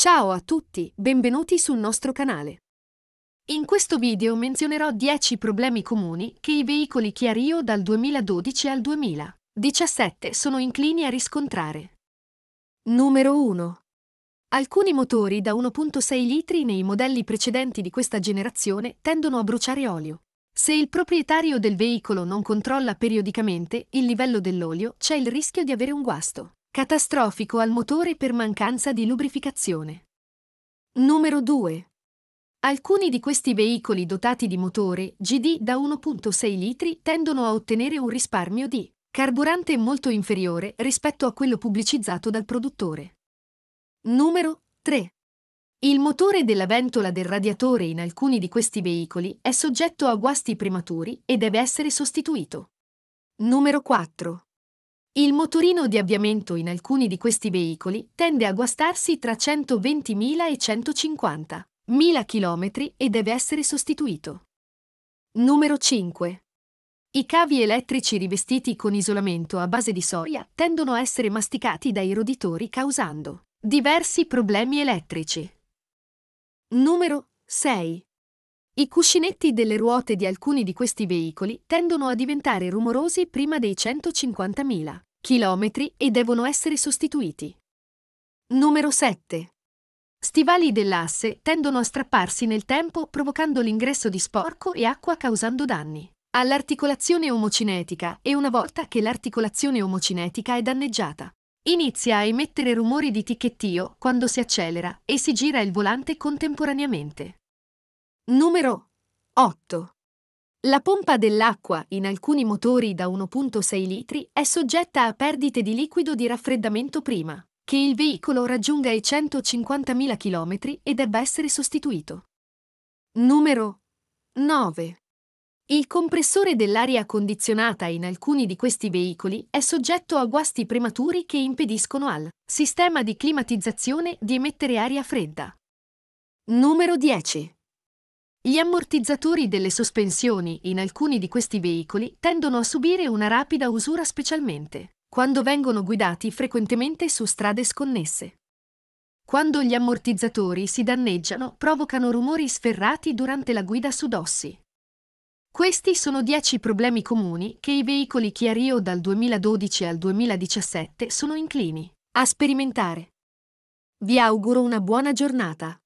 Ciao a tutti, benvenuti sul nostro canale. In questo video menzionerò 10 problemi comuni che i veicoli Chiario dal 2012 al 2017 sono inclini a riscontrare. Numero 1. Alcuni motori da 1.6 litri nei modelli precedenti di questa generazione tendono a bruciare olio. Se il proprietario del veicolo non controlla periodicamente il livello dell'olio, c'è il rischio di avere un guasto. Catastrofico al motore per mancanza di lubrificazione. Numero 2. Alcuni di questi veicoli dotati di motore GD da 1.6 litri tendono a ottenere un risparmio di carburante molto inferiore rispetto a quello pubblicizzato dal produttore. Numero 3. Il motore della ventola del radiatore in alcuni di questi veicoli è soggetto a guasti prematuri e deve essere sostituito. Numero 4. Il motorino di avviamento in alcuni di questi veicoli tende a guastarsi tra 120.000 e 150.000 km e deve essere sostituito. Numero 5. I cavi elettrici rivestiti con isolamento a base di soia tendono a essere masticati dai roditori causando diversi problemi elettrici. Numero 6. I cuscinetti delle ruote di alcuni di questi veicoli tendono a diventare rumorosi prima dei 150.000 chilometri e devono essere sostituiti. Numero 7. Stivali dell'asse tendono a strapparsi nel tempo provocando l'ingresso di sporco e acqua causando danni all'articolazione omocinetica e una volta che l'articolazione omocinetica è danneggiata. Inizia a emettere rumori di ticchettio quando si accelera e si gira il volante contemporaneamente. Numero 8. La pompa dell'acqua in alcuni motori da 1.6 litri è soggetta a perdite di liquido di raffreddamento prima che il veicolo raggiunga i 150.000 km e debba essere sostituito. Numero 9. Il compressore dell'aria condizionata in alcuni di questi veicoli è soggetto a guasti prematuri che impediscono al sistema di climatizzazione di emettere aria fredda. Numero 10. Gli ammortizzatori delle sospensioni in alcuni di questi veicoli tendono a subire una rapida usura specialmente quando vengono guidati frequentemente su strade sconnesse. Quando gli ammortizzatori si danneggiano provocano rumori sferrati durante la guida su dossi. Questi sono 10 problemi comuni che i veicoli Kia Rio dal 2012 al 2017 sono inclini a sperimentare. Vi auguro una buona giornata.